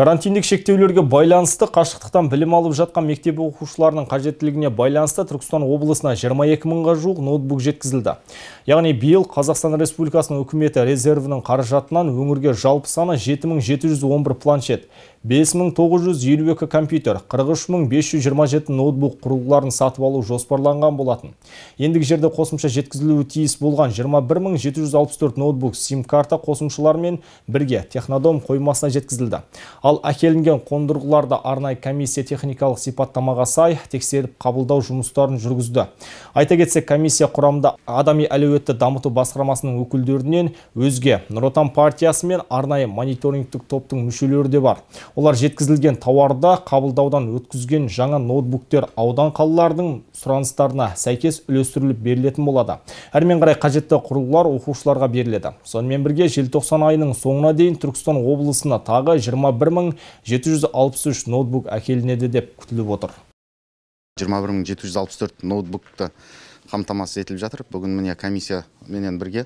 карантиндік шектеулерге байланысты қашықтықтан білім алып жатқан мектеп оқушыларының қажеттілігіне байланысты түркістан облысына 22 мыңға жуық ноутбук жеткізілді яғни биыл қазақстан республикасының үкіметі резервінің қаражатынан өңірге жалпы саны 7711 планшет 5952 компьютер, 43527 ноутбук құрылғыларын сатып алу жоспарланған болатын. Ендігі жерде қосымша жеткізілуі тиіс болған 21764 ноутбук сим-карта қосымшалармен бірге технодом қоймасына жеткізілді. Ал әкелінген қондырғыларды арнай комиссия техникалық сипаттамаға сай тексеріп қабылдау жұмыстарын жүргізді. Айта кетсек, комиссия құрамында адами әлеуетті дамыту басқармасының өкілдерінен өзге Нұр партиясы мен арнайы мониторингтік топтың мүшелері де бар олар жеткізілген тауарда қабылдаудан өткізген жаңа ноутбуктер аудан қалылардың сұраныстарына сәйкес үлестіріліп берілетін болады әрмен қарай қажетті құрылылар оқушыларға беріледі сонымен бірге же90 айының соңына дейін түркістан облысына тағы 21763 ноутбук әкелінеді деп күтіліп отыр 21764 ноутбукты қамтамасыз етіліп жатыр бүгін міне комиссияменен бірге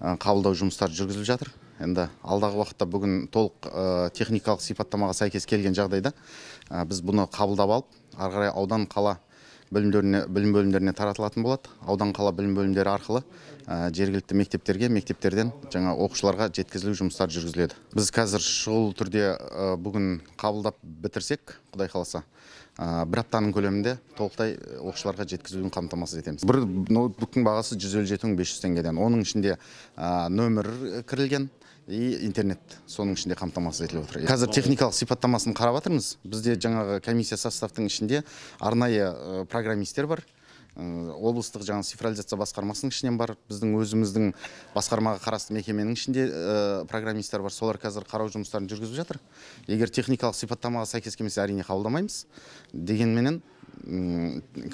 қабылдау жұмыстары жүргізіліп жатыр енді алдағы уақытта бүгін толық ә, техникалық сипаттамаға сәйкес келген жағдайда э, біз бұны қабылдап алып ары қарай аудан қала білімдеріне, білім бөлімдеріне таратылатын болады аудан қала білім бөлімдері арқылы ә, жергілікті мектептерге мектептерден жаңа оқушыларға жеткізілу жұмыстары жүргізіледі біз қазір шұғыл түрде бүгін қабылдап бітірсек құдай қаласа бір аптаның көлемінде толықтай э, оқушыларға жеткізуін қамтамасыз етеміз бір ноутбуктың бағасы жүз елу жеті мың теңгеден оның ішінде нөмір э, кірілген и интернет соның ішінде қамтамасыз етіліп отыр қазір техникалық сипаттамасын қарап жатырмыз бізде жаңағы комиссия составтың ішінде арнайы э, программистер бар облыстық жаңағы цифрализация басқармасының ішінен бар біздің өзіміздің басқармаға қарасты мекеменің ішінде ә, программистер бар солар қазір қарау жұмыстарын жүргізіп жатыр егер техникалық сипаттамаға сәйкес келмесе әрине қабылдамаймыз дегенменен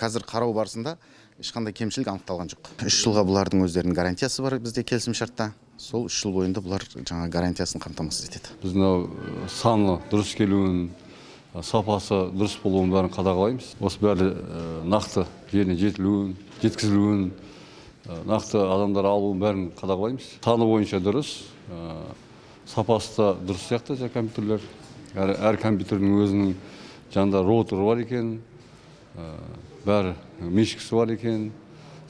қазір қарау барысында ешқандай кемшілік анықталған жоқ үш жылға бұлардың өздерінің гарантиясы бар бізде келісімшартта сол үш жыл бойында бұлар жаңа гарантиясын қамтамасыз етеді біз мынау э, саны дұрыс келуін сапасы дұрыс болуын бәрін қадағалаймыз осы бәрі нақты жеріне жетілуін жеткізілуін нақты адамдар алуын бәрін қадағалаймыз саны бойынша дұрыс сапасы да дұрыс сияқты жаңағы компьютерлер әр, әр компьютердің өзінің жанында роутері бар екен бәрі мешкісі бар екен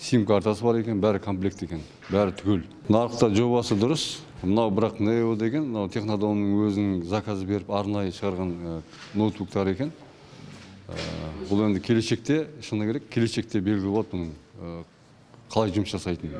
сим картасы бар екен бәрі комплект екен бәрі түгел нарықта жобасы дұрыс мынау бірақ нео деген мынау технодомның өзінің заказ беріп арнайы шығарған э, ноутбуктар екен э, бұл енді келешекте шыны керек келешекте белгілі болады бұның э, қалай жұмыс жасайтыны